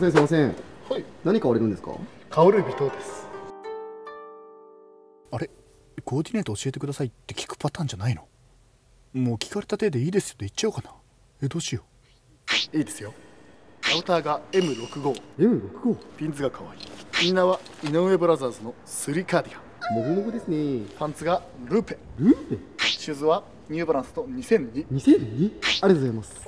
突然すみません、はい、何買われるんですか香る微糖ですあれコーディネート教えてくださいって聞くパターンじゃないのもう聞かれた手でいいですよって言っちゃおうかなえどうしよういいですよアウターが M65M65 m 6ピンズが可愛いインナーは井上ブラザーズのスリーカーディガンもぐもぐですねパンツがルーペルーペシューズはニューバランスと2002 2002ありがとうございます